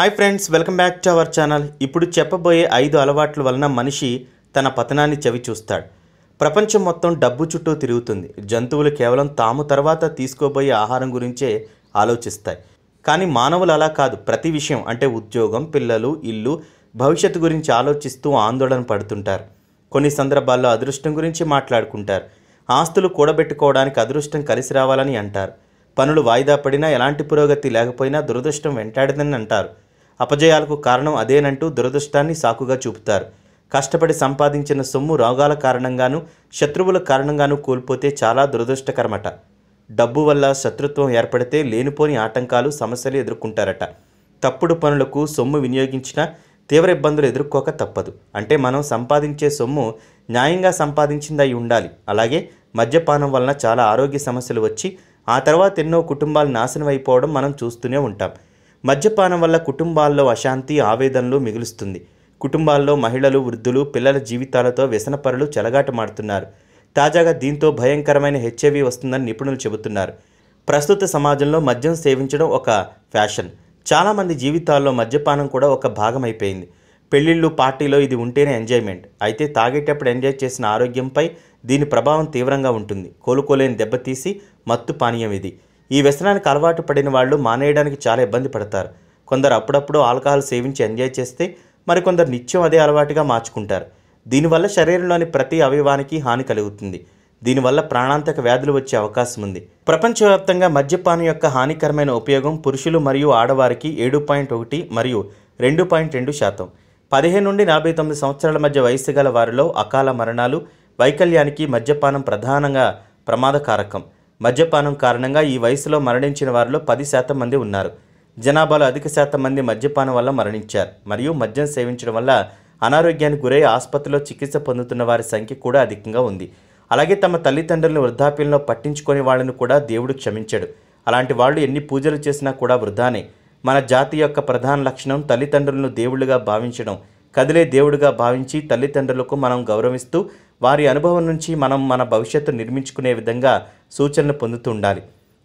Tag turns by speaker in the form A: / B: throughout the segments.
A: hi friends welcome back to our channel ఇప్పుడు చెప్పబోయే ఐదు అలవాట్ల వలన మనిషి తన పతనాన్ని చవి చూస్తాడు ప్రపంచం మొత్తం డబ్బు చుట్టూ తిరుగుతుంది జంతువులు కేవలం తాము తర్వాత తీసుకోబోయే ఆహారం గురించే ఆలోచిస్తాయి కానీ మానవులు అలా కాదు ప్రతి విషయం అంటే ఉద్యోగం పిల్లలు ఇల్లు భవిష్యత్తు గురించి ఆలోచిస్తూ ఆందోళన పడుతుంటారు కొన్ని సందర్భాల్లో అదృష్టం గురించి మాట్లాడుకుంటారు ఆస్తులు కూడబెట్టుకోవడానికి అదృష్టం కలిసి రావాలని అంటారు పనులు వాయిదా పడినా ఎలాంటి పురోగతి లేకపోయినా దురదృష్టం వెంటాడదని అంటారు అపజయాలకు కారణం అదేనంటూ దురదృష్టాన్ని సాకుగా చూపుతారు కష్టపడి సంపాదించిన సొమ్ము రోగాల కారణంగాను శత్రువుల కారణంగాను కోల్పోతే చాలా దురదృష్టకరమట డబ్బు వల్ల శత్రుత్వం ఏర్పడితే లేనిపోని ఆటంకాలు సమస్యలు ఎదుర్కొంటారట తప్పుడు పనులకు సొమ్ము వినియోగించిన తీవ్ర ఇబ్బందులు ఎదుర్కోక తప్పదు అంటే మనం సంపాదించే సొమ్ము న్యాయంగా సంపాదించింది అయి ఉండాలి అలాగే మద్యపానం వలన చాలా ఆరోగ్య సమస్యలు వచ్చి ఆ తర్వాత ఎన్నో కుటుంబాలు నాశనం అయిపోవడం మనం చూస్తూనే ఉంటాం మద్యపానం వల్ల కుటుంబాల్లో అశాంతి ఆవేదనలు మిగులుస్తుంది కుటుంబాల్లో మహిళలు వృద్ధులు పిల్లల జీవితాలతో వ్యసనపరులు చెలగాటమాడుతున్నారు తాజాగా దీంతో భయంకరమైన హెచ్ఐవి వస్తుందని నిపుణులు చెబుతున్నారు ప్రస్తుత సమాజంలో మద్యం సేవించడం ఒక ఫ్యాషన్ చాలామంది జీవితాల్లో మద్యపానం కూడా ఒక భాగం అయిపోయింది పెళ్ళిళ్ళు పార్టీలో ఇది ఉంటేనే ఎంజాయ్మెంట్ అయితే తాగేటప్పుడు ఎంజాయ్ చేసిన ఆరోగ్యంపై దీని ప్రభావం తీవ్రంగా ఉంటుంది కోలుకోలేని దెబ్బతీసి మత్తు పానీయం ఇది ఈ వ్యసనానికి అలవాటు పడిన వాళ్ళు మానేయడానికి చాలా ఇబ్బంది పడతారు కొందరు అప్పుడప్పుడు ఆల్కహాల్ సేవించి ఎంజాయ్ చేస్తే మరికొందరు నిత్యం అదే అలవాటుగా మార్చుకుంటారు దీనివల్ల శరీరంలోని ప్రతి అవయవానికి హాని కలుగుతుంది దీనివల్ల ప్రాణాంతక వ్యాధులు వచ్చే అవకాశం ఉంది ప్రపంచవ్యాప్తంగా మద్యపానం యొక్క హానికరమైన ఉపయోగం పురుషులు మరియు ఆడవారికి ఏడు పాయింట్ ఒకటి మరియు రెండు పాయింట్ రెండు శాతం పదిహేను నుండి నలభై తొమ్మిది సంవత్సరాల మధ్య వయసు గల వారిలో అకాల మరణాలు వైకల్యానికి మద్యపానం ప్రధానంగా ప్రమాదకారకం మద్యపానం కారణంగా ఈ వయసులో మరణించిన వారిలో పది శాతం మంది ఉన్నారు జనాభాలో అధిక శాతం మంది మద్యపానం వల్ల మరణించారు మరియు మద్యం సేవించడం వల్ల అనారోగ్యానికి గురై ఆసుపత్రిలో చికిత్స పొందుతున్న వారి సంఖ్య కూడా అధికంగా ఉంది అలాగే తమ తల్లిదండ్రులను వృద్ధాప్యంలో పట్టించుకునే వాళ్ళను కూడా దేవుడు క్షమించాడు అలాంటి వాళ్ళు ఎన్ని పూజలు చేసినా కూడా వృధానే మన జాతి యొక్క ప్రధాన లక్షణం తల్లిదండ్రులను దేవుళ్ళుగా భావించడం కదిలే దేవుడిగా భావించి తల్లిదండ్రులకు మనం గౌరవిస్తూ వారి అనుభవం నుంచి మనం మన భవిష్యత్తు నిర్మించుకునే విధంగా సూచనలు పొందుతూ ఉండాలి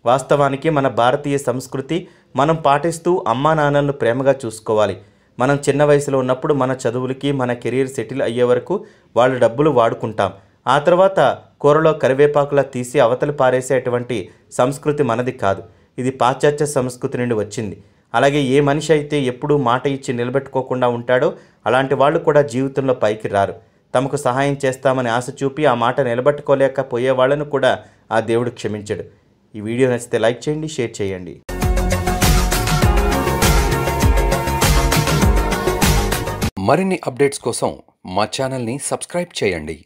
A: వాస్తవానికి మన భారతీయ సంస్కృతి మనం పాటిస్తూ అమ్మా నాన్నలను ప్రేమగా చూసుకోవాలి మనం చిన్న వయసులో ఉన్నప్పుడు మన చదువులకి మన కెరీర్ సెటిల్ అయ్యే వరకు వాళ్ళ డబ్బులు వాడుకుంటాం ఆ తర్వాత కూరలో కరివేపాకులా తీసి అవతలు పారేసేటువంటి సంస్కృతి మనది కాదు ఇది పాశ్చాత్య సంస్కృతి నుండి వచ్చింది అలాగే ఏ మనిషి అయితే ఎప్పుడూ మాట ఇచ్చి నిలబెట్టుకోకుండా ఉంటాడో అలాంటి వాళ్ళు కూడా జీవితంలో పైకి రారు తమకు సహాయం చేస్తామని ఆశ చూపి ఆ మాట నిలబట్టుకోలేక వాళ్లను కూడా ఆ దేవుడు క్షమించాడు ఈ వీడియో నచ్చితే లైక్ చేయండి షేర్ చేయండి మరిన్ని అప్డేట్స్ కోసం మా ఛానల్ని సబ్స్క్రైబ్ చేయండి